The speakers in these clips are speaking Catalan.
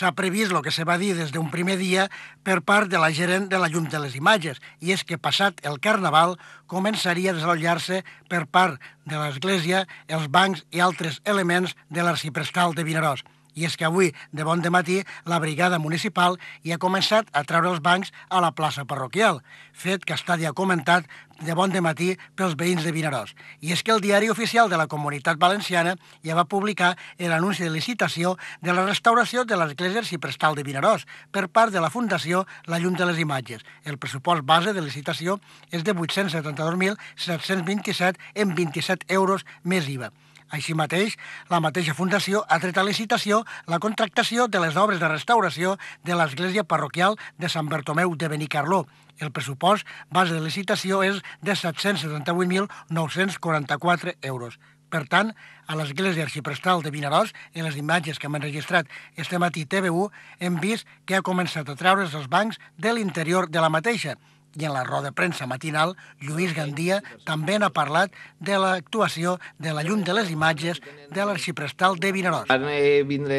s'ha previst el que se va dir des d'un primer dia per part de la gerent de la Llum de les Imatges, i és que passat el Carnaval començaria a desallar se per part de l'Església, els bancs i altres elements de l'arciprestal de Vinaròs. I és que avui, de bon de matí, la brigada municipal hi ha començat a treure els bancs a la plaça parroquial, fet que està ja comentat de bon de matí pels veïns de Vinaròs. I és que el diari oficial de la Comunitat Valenciana ja va publicar l'anunci de licitació de la restauració de l'església ciprestal de Vinaròs per part de la Fundació La Llum de les Imatges. El pressupost base de licitació és de 872.727 en 27 euros més IVA. Així mateix, la mateixa Fundació ha tret a licitació la contractació de les obres de restauració de l'església parroquial de Sant Bartomeu de Benicarló. El pressupost base de licitació és de 778.944 euros. Per tant, a l'Església Arxiprestal de Vinaròs, en les imatges que hem enregistrat este matí TV1, hem vist que ha començat a treure's els bancs de l'interior de la mateixa i en la roda de premsa matinal, Lluís Gandia també n'ha parlat de l'actuació de la llum de les imatges de l'arxiprestal de Vinaròs. Va vindre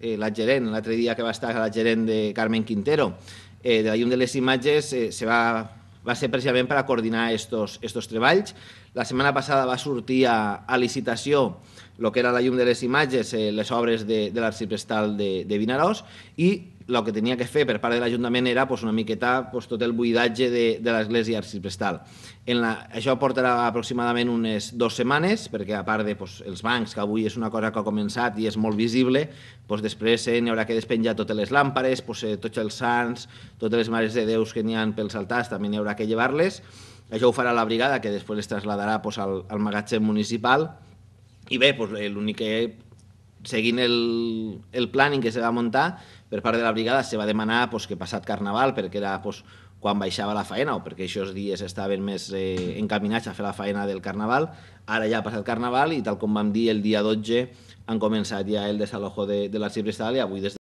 eh, la gerent, l'altre dia que va estar la gerent de Carmen Quintero, eh, de la llum de les imatges eh, se va, va ser precisament per a coordinar estos, estos treballs. La setmana passada va sortir a, a licitació el que era la llum de les imatges, eh, les obres de, de l'arxiprestal de, de Vinaròs, i el que tenia que fer per part de l'Ajuntament era pues, una miqueta pues, tot el buidatge de, de l'església arxiprestal. En la, això portarà aproximadament unes dues setmanes, perquè a part de pues, els bancs, que avui és una cosa que ha començat i és molt visible, pues, després eh, n'hi haurà que despenjar totes les làmpares, pues, eh, tots els sants, totes les mares de déus que n'hi ha pels altars també n'hi haurà que llevar-les. Això ho farà la brigada, que després les trasladarà pues, al, al magatzem municipal, i bé, doncs, l'únic que seguint el, el planning que se va muntar, per part de la brigada se va demanar pues, que passat Carnaval, perquè era pues, quan baixava la faena o perquè aquests dies estaven més eh, encaminats a fer la faena del Carnaval, ara ja ha passat Carnaval i tal com vam dir el dia 12 han començat ja el desalojo de, de l'arxiprestal i avui des